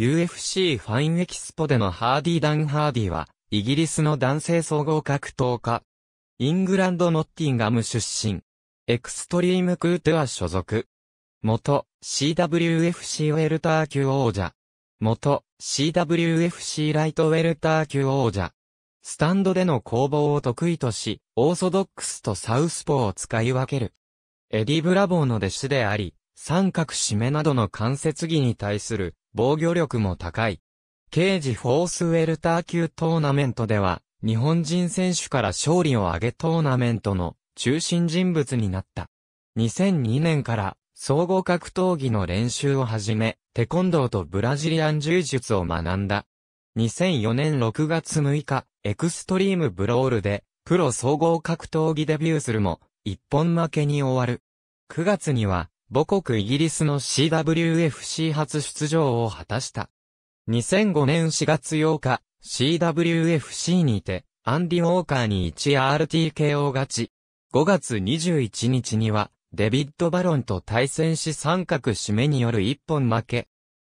UFC ファインエキスポでのハーディ・ダン・ハーディは、イギリスの男性総合格闘家。イングランド・ノッティンガム出身。エクストリームクーテは所属。元 CWFC ウェルター級王者。元 CWFC ライトウェルター級王者。スタンドでの攻防を得意とし、オーソドックスとサウスポーを使い分ける。エディ・ブラボーの弟子であり、三角締めなどの関節技に対する防御力も高い。刑事フォースウェルター級トーナメントでは、日本人選手から勝利を挙げトーナメントの中心人物になった。2002年から総合格闘技の練習を始め、テコンドーとブラジリアン柔術を学んだ。2004年6月6日、エクストリームブロールで、プロ総合格闘技デビューするも、一本負けに終わる。9月には、母国イギリスの CWFC 初出場を果たした。2005年4月8日、CWFC にて、アンディ・ウォーカーに 1RTKO 勝ち。5月21日には、デビッド・バロンと対戦し三角締めによる一本負け。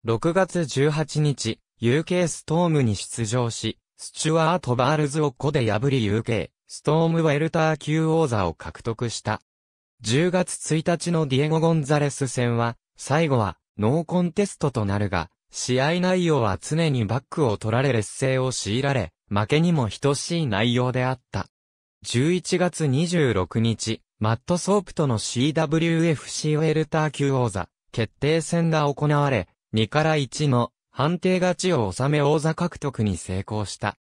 6月18日、UK ストームに出場し、スチュワート・バールズを子で破り UK、ストームウェルター級王座を獲得した。10月1日のディエゴ・ゴンザレス戦は、最後はノーコンテストとなるが、試合内容は常にバックを取られ劣勢を強いられ、負けにも等しい内容であった。11月26日、マット・ソープとの CWFC ウェルター級王座決定戦が行われ、2から1の判定勝ちを収め王座獲得に成功した。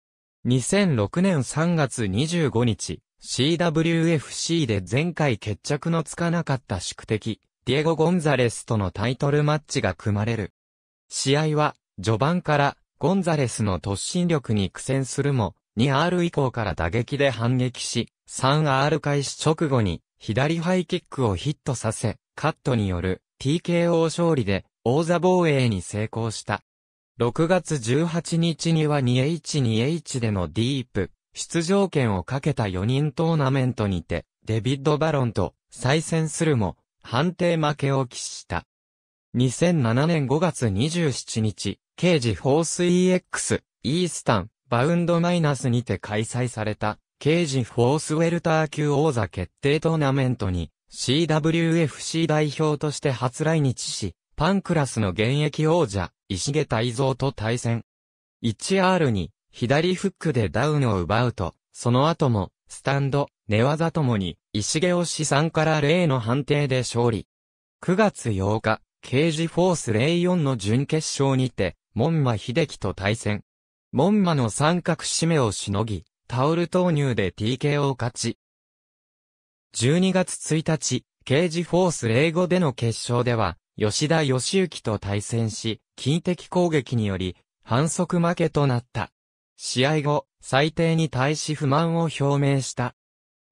2006年3月25日、CWFC で前回決着のつかなかった宿敵、ディエゴ・ゴンザレスとのタイトルマッチが組まれる。試合は、序盤から、ゴンザレスの突進力に苦戦するも、2R 以降から打撃で反撃し、3R 開始直後に、左ハイキックをヒットさせ、カットによる TKO 勝利で王座防衛に成功した。6月18日には 2H2H でのディープ出場権をかけた4人トーナメントにて、デビッド・バロンと再戦するも、判定負けを喫した。2007年5月27日、刑事フォース EX、イースタン、バウンドマイナスにて開催された、刑事フォースウェルター級王座決定トーナメントに、CWFC 代表として初来日し、パンクラスの現役王者、石毛大蔵と対戦。1R に、左フックでダウンを奪うと、その後も、スタンド、寝技ともに、石毛を資産から0の判定で勝利。9月8日、ケージフォース04の準決勝にて、門馬秀樹と対戦。門馬の三角締めをしのぎ、タオル投入で TKO 勝ち。12月1日、ケージフォース05での決勝では、吉田義行と対戦し、近敵攻撃により、反則負けとなった。試合後、裁定に対し不満を表明した。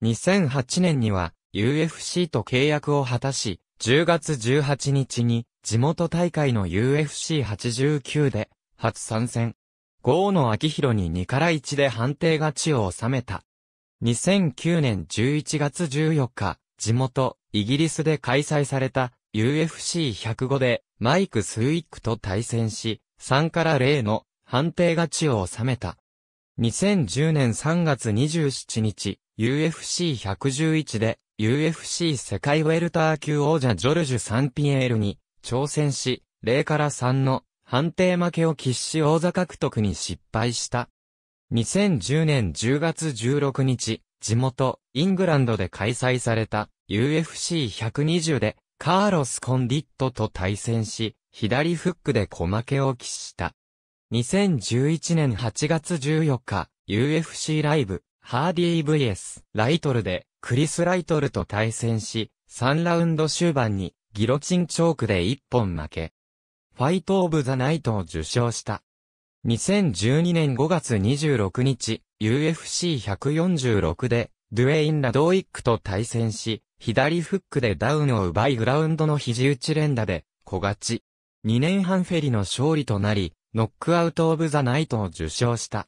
2008年には UFC と契約を果たし、10月18日に地元大会の UFC89 で初参戦。豪野明宏に2から1で判定勝ちを収めた。2009年11月14日、地元、イギリスで開催された UFC105 でマイク・スウィックと対戦し、3から0の判定勝ちを収めた。2010年3月27日、UFC111 で UFC 世界ウェルター級王者ジョルジュ・サンピエールに挑戦し、0から3の判定負けを喫し王座獲得に失敗した。2010年10月16日、地元イングランドで開催された UFC120 でカーロス・コンディットと対戦し、左フックで小負けを喫した。2011年8月14日、UFC ライブ、ハーディー VS、ライトルで、クリス・ライトルと対戦し、3ラウンド終盤に、ギロチンチョークで1本負け。ファイト・オブ・ザ・ナイトを受賞した。2012年5月26日、UFC146 で、ドゥエイン・ラドウイックと対戦し、左フックでダウンを奪いグラウンドの肘打ち連打で、小勝ち。2年半フェリの勝利となり、ノックアウト・オブ・ザ・ナイトを受賞した。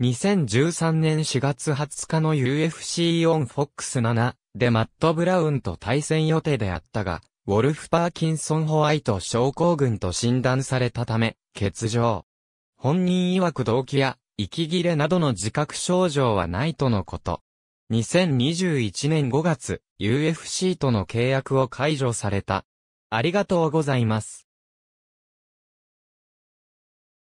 2013年4月20日の UFC オンフォックス7でマット・ブラウンと対戦予定であったが、ウォルフ・パーキンソン・ホワイト症候群と診断されたため、欠場。本人曰く動機や、息切れなどの自覚症状はないとのこと。2021年5月、UFC との契約を解除された。ありがとうございます。